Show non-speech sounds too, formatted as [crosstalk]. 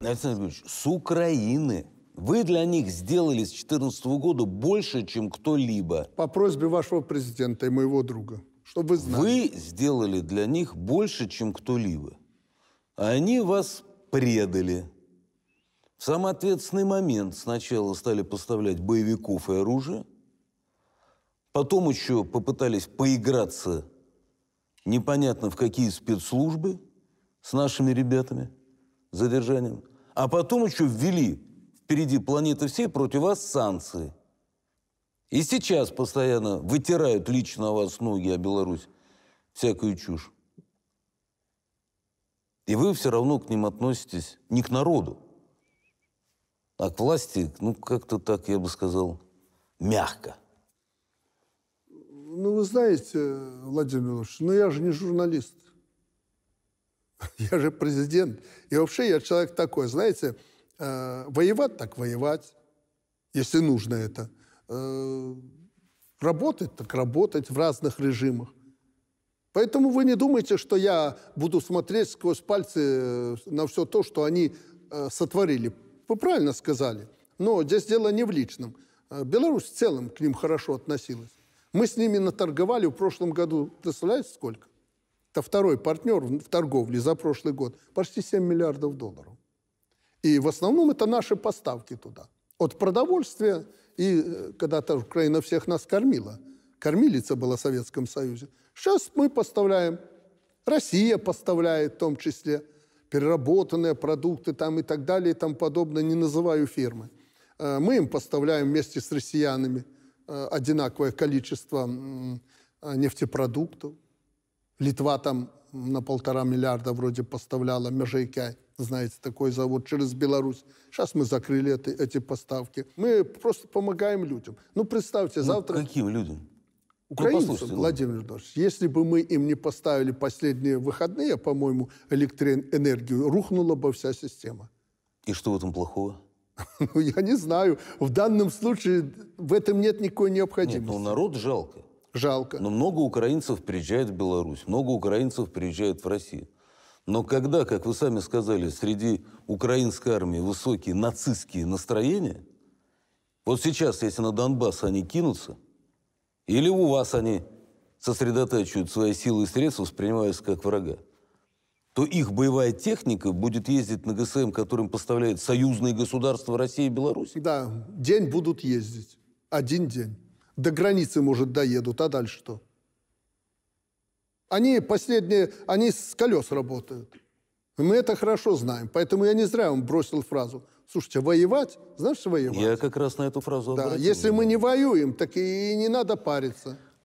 Александр Григорьевич, с Украины вы для них сделали с 2014 года больше, чем кто-либо. По просьбе вашего президента и моего друга, чтобы вы знали. Вы сделали для них больше, чем кто-либо. А они вас предали. В ответственный момент сначала стали поставлять боевиков и оружие, потом еще попытались поиграться непонятно в какие спецслужбы с нашими ребятами – задержанием. А потом еще ввели впереди планеты всей против вас санкции. И сейчас постоянно вытирают лично о вас ноги, а Беларусь всякую чушь. И вы все равно к ним относитесь не к народу, а к власти, ну, как-то так, я бы сказал, мягко. Ну, вы знаете, Владимир Иванович, ну, я же не журналист. [laughs] Я же президент. И вообще я человек такой, знаете, э, воевать так воевать, если нужно это. Э, работать так работать в разных режимах. Поэтому вы не думайте, что я буду смотреть сквозь пальцы э, на все то, что они сотворили. Вы правильно сказали. Но здесь дело не в личном. Беларусь в целом к ним хорошо относилась. Мы с ними наторговали в прошлом году, представляете, сколько? это второй партнер в торговле за прошлый год, почти 7 миллиардов долларов. И в основном это наши поставки туда. От продовольствия, и э, когда-то Украина всех нас кормила. Кормилица была в Советском Союзе. Сейчас мы поставляем, Россия поставляет в том числе переработанные продукты там и так далее и тому подобное, не называю фирмы. Э, мы им поставляем вместе с россиянами э, одинаковое количество нефтепродуктов, Литва там на полтора миллиарда вроде поставляла Межейкай, знаете, такой завод через Беларусь. Сейчас мы закрыли это, эти поставки. Мы просто помогаем людям. Ну, представьте, ну, завтра... Каким людям? украинцы, ну, Владимир Владимирович, если бы мы им не поставили последние выходные, по-моему, электроэнергию, рухнула бы вся система. И что в этом плохого? [laughs] Ну, я не знаю. В данном случае в этом нет никакой необходимости. Нет, ну, народ жалко жалко. Но много украинцев приезжает в Беларусь, много украинцев приезжает в Россию. Но когда, как вы сами сказали, среди украинской армии высокие нацистские настроения, вот сейчас, если на Донбасс они кинутся, или у вас они сосредотачивают свои силы и средства, воспринимаясь как врага, то их боевая техника будет ездить на ГСМ, которым поставляют союзные государства России и Беларуси. Да, день будут ездить. Один день до границы, может, доедут, а дальше что? Они последние, они с колес работают. И мы это хорошо знаем, поэтому я не зря вам бросил фразу. Слушайте, воевать, знаешь, воевать? Я как раз на эту фразу Да, если мы не воюем, так и не надо париться.